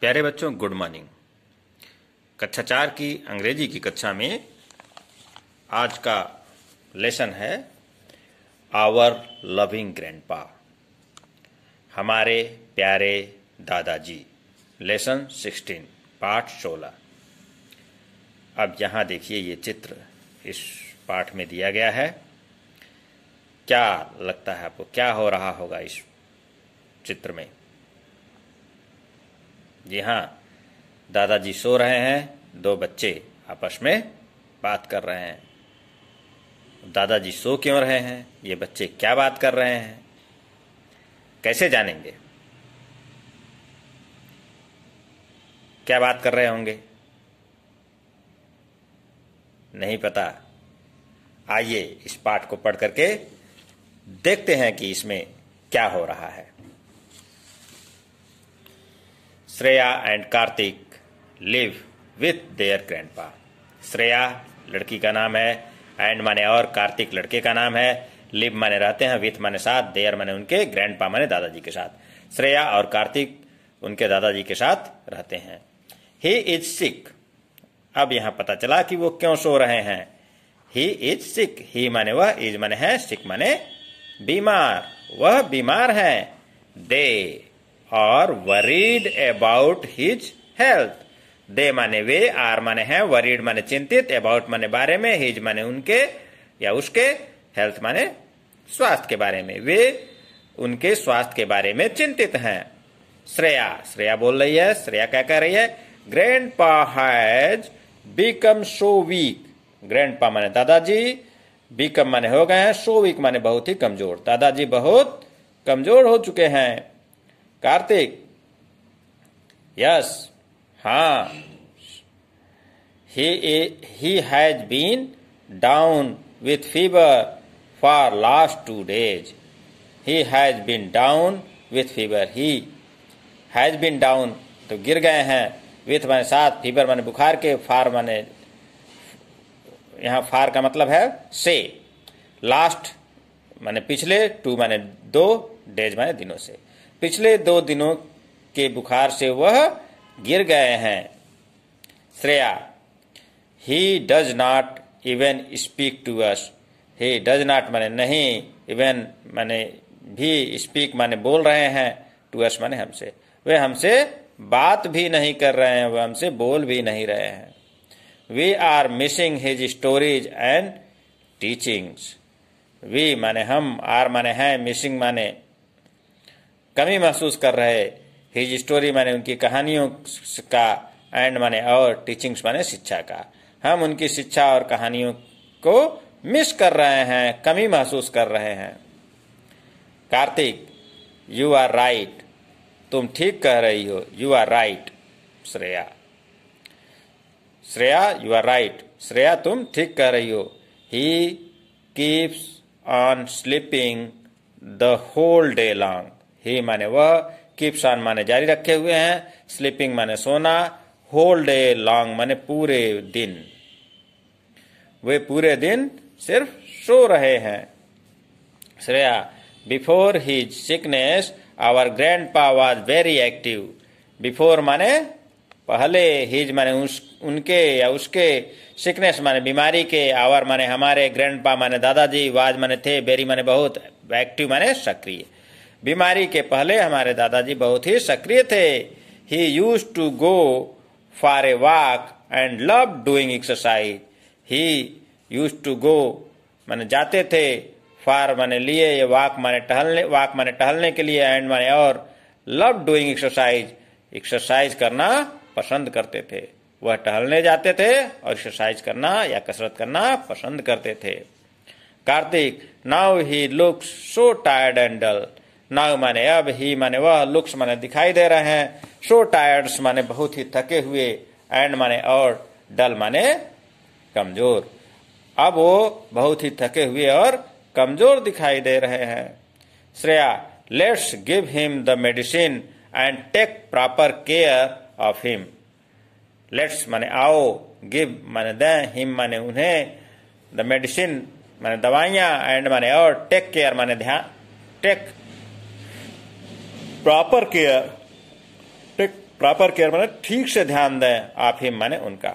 प्यारे बच्चों good morning कक्षा चार की अंग्रेजी की कक्षा में आज का लेसन है आवर लविंग ग्रैंड हमारे प्यारे दादाजी लेसन सिक्सटीन पाठ सोलह अब यहाँ देखिए ये चित्र इस पाठ में दिया गया है क्या लगता है आपको क्या हो रहा होगा इस चित्र में जी हाँ दादाजी सो रहे हैं दो बच्चे आपस में बात कर रहे हैं दादाजी सो क्यों रहे हैं ये बच्चे क्या बात कर रहे हैं कैसे जानेंगे क्या बात कर रहे होंगे नहीं पता आइए इस पाठ को पढ़ करके देखते हैं कि इसमें क्या हो रहा है Shreya and Kartik live with their grandpa Shreya लड़की का नाम है एंड माने और कार्तिक लड़के का नाम है लिव माने रहते हैं विथ माने साथ देयर माने उनके ग्रैंडपा माने दादाजी के साथ श्रेया और कार्तिक उनके दादाजी के साथ रहते हैं ही इज सिक अब यहां पता चला कि वो क्यों सो रहे हैं ही इज सिक ही माने वह इज माने है सिक माने बीमार वह बीमार है they are worried about his health they माने वे आर माने हैं वरीड माने चिंतित अबाउट माने बारे में हिज माने उनके या उसके हेल्थ माने स्वास्थ्य के बारे में वे उनके स्वास्थ्य के बारे में चिंतित हैं श्रेया श्रेया बोल रही है श्रेया क्या कह रही है grandpa has become so weak grandpa माने दादाजी बिकम माने हो गए हैं सो वीक माने बहुत ही कमजोर दादाजी बहुत कमजोर हो चुके हैं कार्तिक यस हाँ he has been down with fever for last two days he has been down with fever he has been down तो गिर गए हैं विथ मैंने साथ फीवर मैंने बुखार के फार मैंने यहाँ फार का मतलब है से लास्ट मैंने पिछले टू मैंने दो डेज मैंने दिनों से पिछले दो दिनों के बुखार से वह गिर गए हैं Shreya he does not even speak to us he does not माने नहीं इवन माने भी स्पीक माने बोल रहे हैं टू अस माने हमसे वे हमसे बात भी नहीं कर रहे हैं वे हमसे बोल भी नहीं रहे हैं we are missing his stories and teachings we माने हम आर माने हैं मिसिंग माने कमी महसूस कर रहे हिज स्टोरी माने उनकी कहानियों का एंड माने और टीचिंग्स माने शिक्षा का हम उनकी शिक्षा और कहानियों को मिस कर रहे हैं कमी महसूस कर रहे हैं कार्तिक यू आर राइट तुम ठीक कह रही हो you are right Shreya Shreya you are right Shreya तुम ठीक कह रही हो he keeps on sleeping the whole day long he माने वह कीपसान माने जारी रखे हुए हैं स्लीपिंग माने सोना होल डे लॉन्ग माने पूरे दिन वे पूरे दिन सिर्फ सो रहे हैं Shreya before his sickness our grandpa was very active before माने पहले हिज माने उस उनके या उसके सिकनेस माने बीमारी के आवर माने हमारे ग्रैंड पा माने दादाजी वाज माने थे बेरी माने बहुत एक्टिव माने सक्रिय बीमारी के पहले हमारे दादाजी बहुत ही सक्रिय थे he used to go for a walk and love doing exercise he used to go मैंने जाते थे फार माने लिए ये वाक माने टहलने वाक माने टहलने के लिए एंड माने और लव डूइंग एक्सरसाइज एक्सरसाइज करना पसंद करते थे वह टहलने जाते थे और एक्सरसाइज करना या कसरत करना पसंद करते थे Kartik now he looks so tired and dull now माने अब ही माने वह लुक्स माने दिखाई दे रहे हैं सो टायर्ड्स माने बहुत ही थके हुए एंड माने और डल माने कमजोर अब वो बहुत ही थके हुए और कमजोर दिखाई दे रहे हैं Shreya let's give him the medicine and take proper care of him let's माने आओ गिव माने दे हिम माने उन्हें द मेडिसिन माने दवाइयां एंड माने और टेक केयर माने ध्यान take proper care proper care मैंने ठीक से ध्यान दें आप ही माने उनका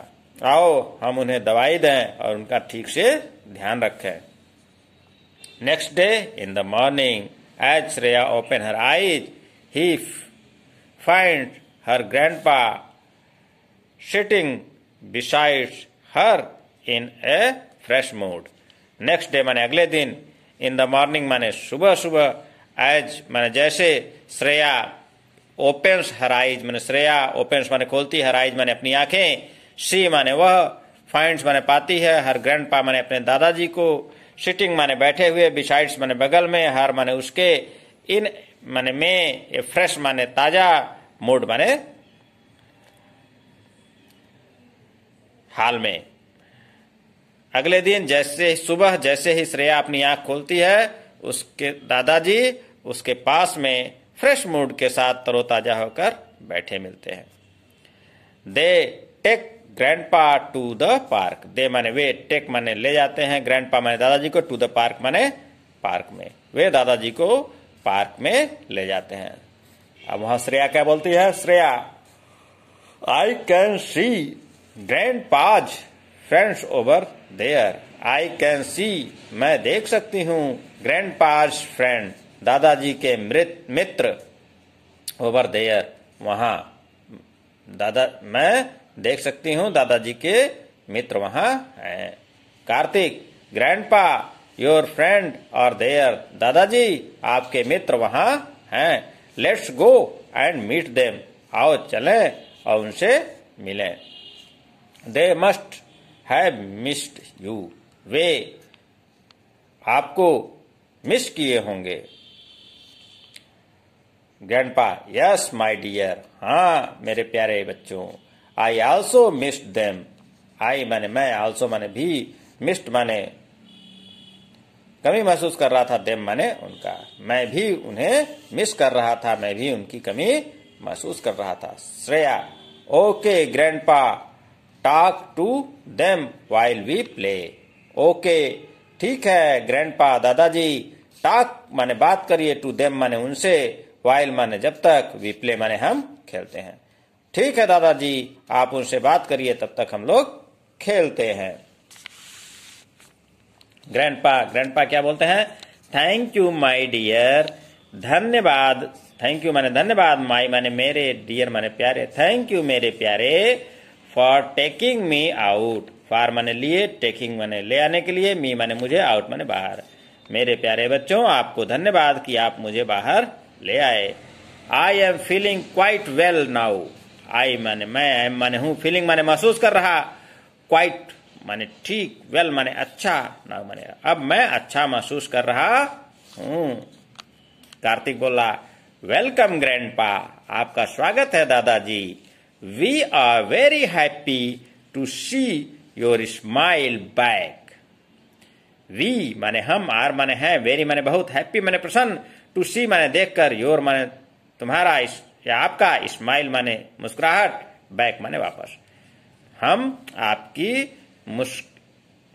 आओ हम उन्हें दवाई दें और उनका ठीक से ध्यान रखें next day in the morning as Shreya open her eyes he find her grandpa sitting beside her in a fresh mood next day माने अगले दिन इन द मॉर्निंग माने सुबह सुबह एज मैंने जैसे श्रेया ओपेंस हराइज मैंने श्रेया ओपेंस मैंने खोलती है हराइज मैंने अपनी आंखें सी माने वह फाइंड्स मैंने पाती है हर ग्रैंड पा मैंने अपने दादाजी को सिटिंग माने बैठे हुए बिसाइड्स मैंने बगल में हर माने उसके इन माने में ये फ्रेश माने ताजा मूड माने हाल में अगले दिन जैसे सुबह जैसे ही श्रेया अपनी आंख खोलती है उसके दादाजी उसके पास में फ्रेश मूड के साथ तरोताजा होकर बैठे मिलते हैं they take grandpa to the park they माने वे टेक माने ले जाते हैं ग्रैंडपा माने दादाजी को टू द पार्क माने पार्क में वे दादाजी को पार्क में ले जाते हैं अब वहां श्रेया क्या बोलती है Shreya I can see grandpa's friends over there I can see मैं देख सकती हूं ग्रैंड grandpa's फ्रेंड दादाजी के मृत मित्र ओवर देयर वहां दादा मैं देख सकती हूँ दादाजी के मित्र वहां है Kartik grandpa your friend are there दादाजी आपके मित्र वहां है let's go and meet them आओ चले और उनसे मिले they must have missed you वे आपको मिस किए होंगे ग्रैंडपा यस माय डियर हाँ मेरे प्यारे बच्चों I also missed them I माने मैं आल्सो माने भी मिस्ड माने कमी महसूस कर रहा था देम माने उनका मैं भी उन्हें मिस कर रहा था मैं भी उनकी कमी महसूस कर रहा था Shreya okay grandpa talk to them while we play okay ठीक है ग्रैंडपा दादाजी टाक माने बात करिए टू देम माने उनसे वाइल माने जब तक वी प्ले माने हम खेलते हैं ठीक है दादाजी आप उनसे बात करिए तब तक हम लोग खेलते हैं ग्रैंडपा ग्रैंडपा क्या बोलते हैं थैंक यू माय डियर धन्यवाद थैंक यू माने धन्यवाद माई माने मेरे डियर माने प्यारे थैंक यू मेरे प्यारे for taking me out for माने लिए टेकिंग माने ले आने के लिए मी माने मुझे आउट माने बाहर मेरे प्यारे बच्चों आपको धन्यवाद कि आप मुझे बाहर ले आए I am feeling quite well now I माने मैं आई माने हूँ फीलिंग माने महसूस कर रहा क्वाइट माने ठीक वेल माने अच्छा नाउ माने अब मैं अच्छा महसूस कर रहा हूँ कार्तिक बोला वेलकम ग्रैंड पा आपका स्वागत है दादाजी we are very happy to see your smile back we माने हम आर माने हैं वेरी माने बहुत हैप्पी माने प्रसन्न टू सी माने देखकर योर माने तुम्हारा इस, या आपका स्माइल माने मुस्कुराहट बैक माने वापस हम आपकी मुस्क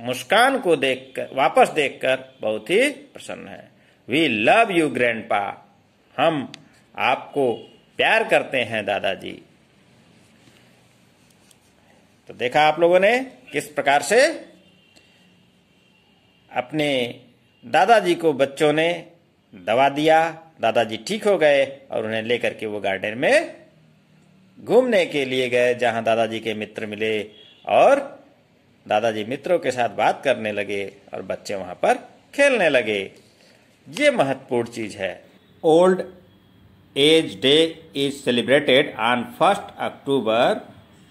मुस्कान को देखकर वापस देखकर बहुत ही प्रसन्न है वी लव यू ग्रैंड पा हम आपको प्यार करते हैं दादाजी तो देखा आप लोगों ने किस प्रकार से अपने दादाजी को बच्चों ने दवा दिया दादाजी ठीक हो गए और उन्हें लेकर के वो गार्डन में घूमने के लिए गए जहां दादाजी के मित्र मिले और दादाजी मित्रों के साथ बात करने लगे और बच्चे वहां पर खेलने लगे ये महत्वपूर्ण चीज है old age day is celebrated on first October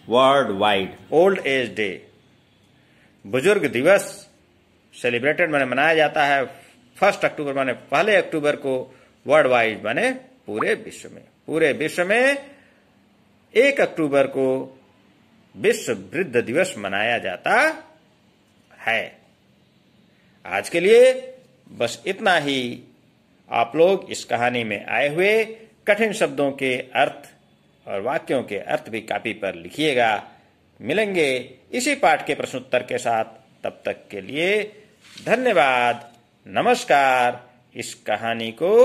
worldwide old age day बुजुर्ग दिवस सेलिब्रेटेड मैंने मनाया जाता है फर्स्ट अक्टूबर माने पहले अक्टूबर को वर्ल्ड वाइड माने पूरे विश्व में पूरे विश्व में एक अक्टूबर को विश्व वृद्ध दिवस मनाया जाता है आज के लिए बस इतना ही आप लोग इस कहानी में आए हुए कठिन शब्दों के अर्थ और वाक्यों के अर्थ भी कापी पर लिखिएगा मिलेंगे इसी पाठ के प्रश्नोत्तर के साथ तब तक के लिए धन्यवाद नमस्कार इस कहानी को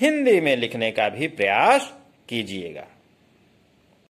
हिंदी में लिखने का भी प्रयास कीजिएगा